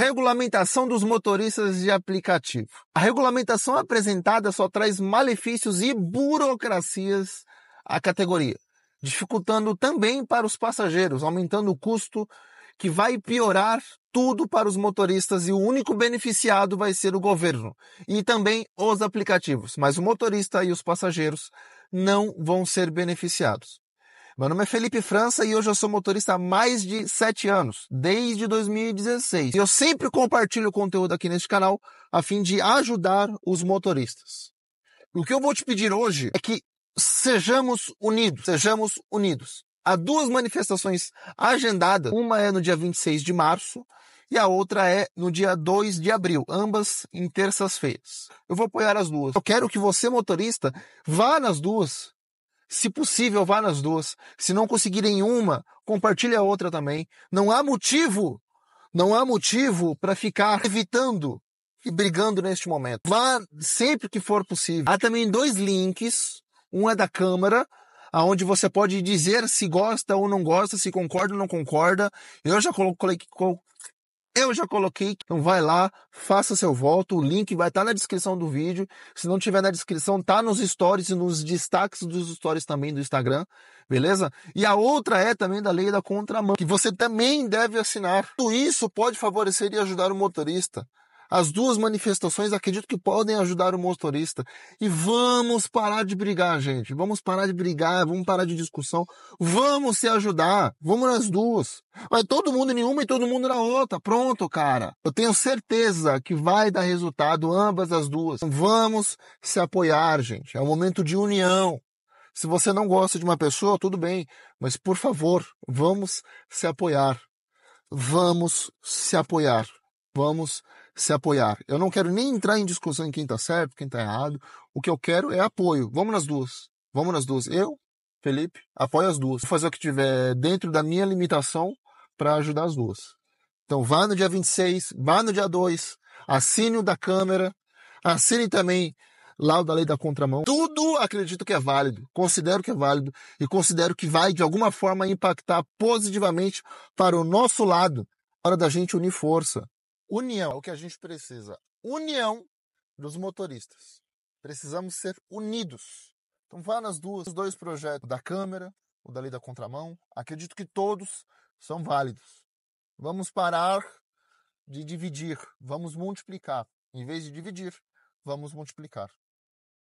Regulamentação dos motoristas de aplicativo. A regulamentação apresentada só traz malefícios e burocracias à categoria, dificultando também para os passageiros, aumentando o custo que vai piorar tudo para os motoristas e o único beneficiado vai ser o governo e também os aplicativos, mas o motorista e os passageiros não vão ser beneficiados. Meu nome é Felipe França e hoje eu sou motorista há mais de 7 anos, desde 2016. E eu sempre compartilho conteúdo aqui neste canal a fim de ajudar os motoristas. O que eu vou te pedir hoje é que sejamos unidos, sejamos unidos. Há duas manifestações agendadas, uma é no dia 26 de março e a outra é no dia 2 de abril, ambas em terças-feiras. Eu vou apoiar as duas. Eu quero que você, motorista, vá nas duas se possível, vá nas duas. Se não conseguir uma, compartilhe a outra também. Não há motivo, não há motivo para ficar evitando e brigando neste momento. Vá sempre que for possível. Há também dois links. Um é da Câmara, aonde você pode dizer se gosta ou não gosta, se concorda ou não concorda. Eu já coloquei, eu já coloquei, então vai lá, faça seu voto, o link vai estar tá na descrição do vídeo. Se não tiver na descrição, tá nos stories e nos destaques dos stories também do Instagram, beleza? E a outra é também da lei da contramão, que você também deve assinar. Tudo isso pode favorecer e ajudar o motorista. As duas manifestações acredito que podem ajudar o motorista. E vamos parar de brigar, gente. Vamos parar de brigar, vamos parar de discussão. Vamos se ajudar. Vamos nas duas. Vai todo mundo em uma e todo mundo na outra. Pronto, cara. Eu tenho certeza que vai dar resultado ambas as duas. Então vamos se apoiar, gente. É um momento de união. Se você não gosta de uma pessoa, tudo bem, mas por favor, vamos se apoiar. Vamos se apoiar. Vamos se apoiar. Eu não quero nem entrar em discussão em quem está certo, quem está errado. O que eu quero é apoio. Vamos nas duas. Vamos nas duas. Eu, Felipe, apoio as duas. Vou fazer o que tiver dentro da minha limitação para ajudar as duas. Então vá no dia 26, vá no dia 2, assine o da Câmara, assine também lá o da lei da contramão. Tudo acredito que é válido, considero que é válido e considero que vai de alguma forma impactar positivamente para o nosso lado, hora da gente unir força. União é o que a gente precisa. União dos motoristas. Precisamos ser unidos. Então vá nas duas, os dois projetos da Câmara, o da lei da contramão. Acredito que todos são válidos. Vamos parar de dividir, vamos multiplicar. Em vez de dividir, vamos multiplicar.